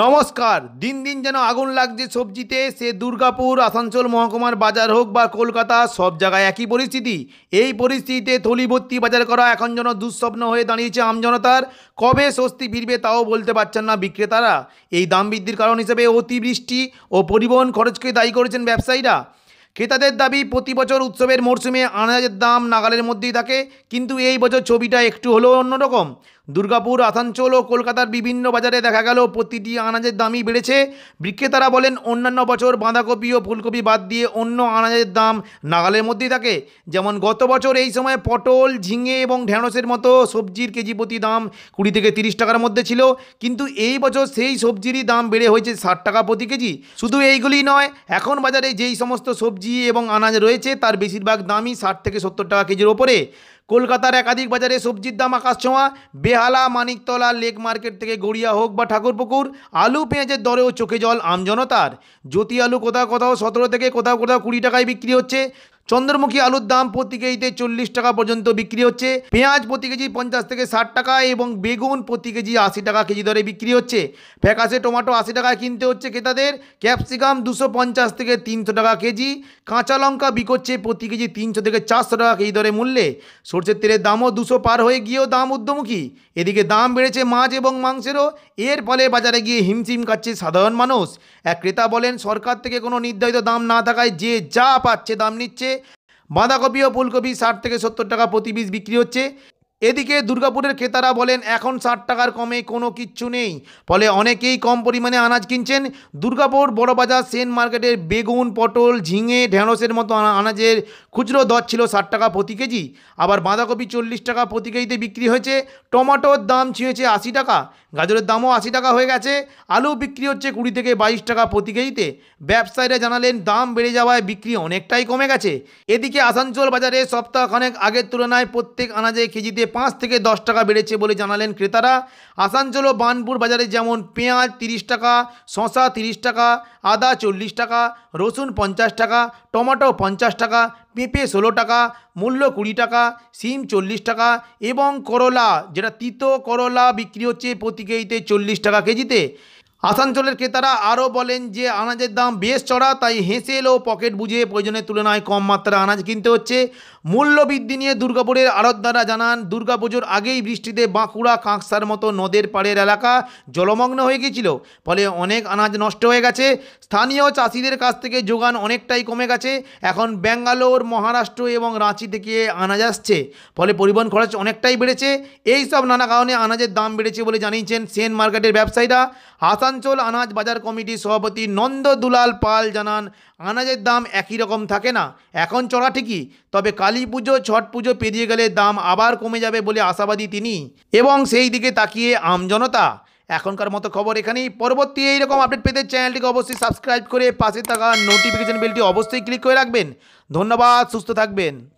নমস্কার দিন দিন যেন আগুন লাগছে সবজিতে সে দুর্গাপুর আসানসোল মহকুমার বাজার হোক বা কলকাতা সব জায়গায় একই পরিস্থিতি এই পরিস্থিতিতে থলি বাজার করা এখন যেন দুঃস্বপ্ন হয়ে দাঁড়িয়েছে আমজনতার কবে স্বস্তি ফিরবে তাও বলতে পারছেন না বিক্রেতারা এই দাম বৃদ্ধির কারণ হিসেবে অতিবৃষ্টি ও পরিবহন খরচকে দায়ী করেছেন ব্যবসায়ীরা ক্রেতাদের দাবি প্রতি বছর উৎসবের মরশুমে আনাজের দাম নাগালের মধ্যেই থাকে কিন্তু এই বছর ছবিটা একটু হলেও অন্যরকম দুর্গাপুর আসানসোল ও কলকাতার বিভিন্ন বাজারে দেখা গেল প্রতিটি আনাজের দামই বেড়েছে বিক্রেতারা বলেন অন্যান্য বছর বাঁধাকপি ও ফুলকপি বাদ দিয়ে অন্য আনাজের দাম নাগালের মধ্যেই থাকে যেমন গত বছর এই সময় পটল ঝিঙে এবং ঢেঁড়সের মতো সবজির কেজি প্রতি দাম কুড়ি থেকে তিরিশ টাকার মধ্যে ছিল কিন্তু এই বছর সেই সবজিরই দাম বেড়ে হয়েছে ষাট টাকা প্রতি কেজি শুধু এইগুলি নয় এখন বাজারে যেই সমস্ত সবজি এবং আনাজ রয়েছে তার বেশিরভাগ দামই ষাট থেকে সত্তর টাকা কেজির ওপরে কলকাতার একাধিক বাজারে সবজির দাম আকাশ ছোঁয়া বেহালা মানিকতলা লেক মার্কেট থেকে গড়িয়া হোক বা ঠাকুরপুকুর আলু পেঁয়াজের দরেও চোখে জল আমজনতার জ্যোতি আলু কোথাও কোথাও সতেরো থেকে কোথাও কোথাও কুড়ি টাকায় বিক্রি হচ্ছে চন্দ্রমুখী আলুর দাম প্রতি কেজিতে চল্লিশ টাকা পর্যন্ত বিক্রি হচ্ছে পেঁয়াজ প্রতি কেজি পঞ্চাশ থেকে ষাট টাকা এবং বেগুন প্রতি কেজি আশি টাকা কেজি দরে বিক্রি হচ্ছে ফ্যাকাসে টমাটো আশি টাকায় কিনতে হচ্ছে ক্রেতাদের ক্যাপসিকাম দুশো পঞ্চাশ থেকে তিনশো টাকা কেজি কাঁচা লঙ্কা বিকোচ্ছে প্রতি কেজি তিনশো থেকে চারশো টাকা কেজি দরে মূল্যে সর্ষের তেলের দামও দুশো পার হয়ে গিয়েও দাম ঊর্ধ্বমুখী এদিকে দাম বেড়েছে মাছ এবং মাংসেরও এর ফলে বাজারে গিয়ে হিমশিম খাচ্ছে সাধারণ মানুষ এক ক্রেতা বলেন সরকার থেকে কোনো নির্ধারিত দাম না থাকায় যে যা পাচ্ছে দাম নিচ্ছে বাঁধাকপি ও ফুলকপি ষাট থেকে সত্তর টাকা প্রতি পিস বিক্রি হচ্ছে এদিকে দুর্গাপুরের ক্রেতারা বলেন এখন ষাট টাকার কমে কোনো কিচ্ছু নেই ফলে অনেকেই কম পরিমাণে আনাজ কিনছেন দুর্গাপুর বড়বাজার সেন মার্কেটের বেগুন পটল ঝিঙে ঢেঁড়সের মতো আনাজের খুচরো দর ছিল ষাট টাকা প্রতি কেজি আবার বাঁধাকপি চল্লিশ টাকা প্রতি কেজিতে বিক্রি হয়েছে টমাটোর দাম ছিঁড়েছে আশি টাকা গাজরের দামও আশি টাকা হয়ে গেছে আলু বিক্রি হচ্ছে কুড়ি থেকে বাইশ টাকা প্রতি কেজিতে ব্যবসায়ীরা জানালেন দাম বেড়ে যাওয়ায় বিক্রি অনেকটাই কমে গেছে এদিকে আসানসোল বাজারে সপ্তাহখানেক আগের তুলনায় প্রত্যেক আনাজে কেজিতে পাঁচ থেকে দশ টাকা বেড়েছে বলে জানালেন ক্রেতারা আসানসোল ও বানপুর বাজারে যেমন পেঁয়াজ তিরিশ টাকা শশা তিরিশ টাকা আদা চল্লিশ টাকা রসুন পঞ্চাশ টাকা টমেটো পঞ্চাশ টাকা পেঁপে ষোলো টাকা মূল্য কুড়ি টাকা সিম চল্লিশ টাকা এবং করলা যেটা তিতো করলা বিক্রি হচ্ছে প্রতি কেজিতে চল্লিশ টাকা কেজিতে আসানসোলের ক্রেতারা আরও বলেন যে আনাজের দাম বেশ চড়া তাই হেঁসেল ও পকেট বুঝে প্রয়োজনের তুলনায় কম মাত্রায় আনাজ কিনতে হচ্ছে মূল্যবৃদ্ধি নিয়ে দুর্গাপুরের আড়তদারা জানান দুর্গাপুজোর আগেই বৃষ্টিতে বাঁকুড়া কাঁকসার মতো নদের পাড়ের এলাকা জলমগ্ন হয়ে গিয়েছিল ফলে অনেক আনাজ নষ্ট হয়ে গেছে স্থানীয় চাষিদের কাছ থেকে যোগান অনেকটাই কমে গেছে এখন ব্যাঙ্গালোর মহারাষ্ট্র এবং রাঁচি থেকে আনাজ আসছে ফলে পরিবহন খরচ অনেকটাই বেড়েছে এই সব নানা কারণে আনাজের দাম বেড়েছে বলে জানিয়েছেন সেন মার্কেটের ব্যবসায়ীরা আসা আসানসোল আনাজ বাজার কমিটির সভাপতি নন্দ দুলাল পাল জানান আনাজের দাম একই রকম থাকে না এখন চড়া ঠিকই তবে কালী পুজো ছট পুজো পেরিয়ে গেলে দাম আবার কমে যাবে বলে আশাবাদী তিনি এবং সেই দিকে তাকিয়ে আমজনতা এখনকার মতো খবর এখানেই পরবর্তী এইরকম আপডেট পেতে চ্যানেলটিকে অবশ্যই সাবস্ক্রাইব করে পাশে থাকা নোটিফিকেশান বেলটি অবশ্যই ক্লিক করে রাখবেন ধন্যবাদ সুস্থ থাকবেন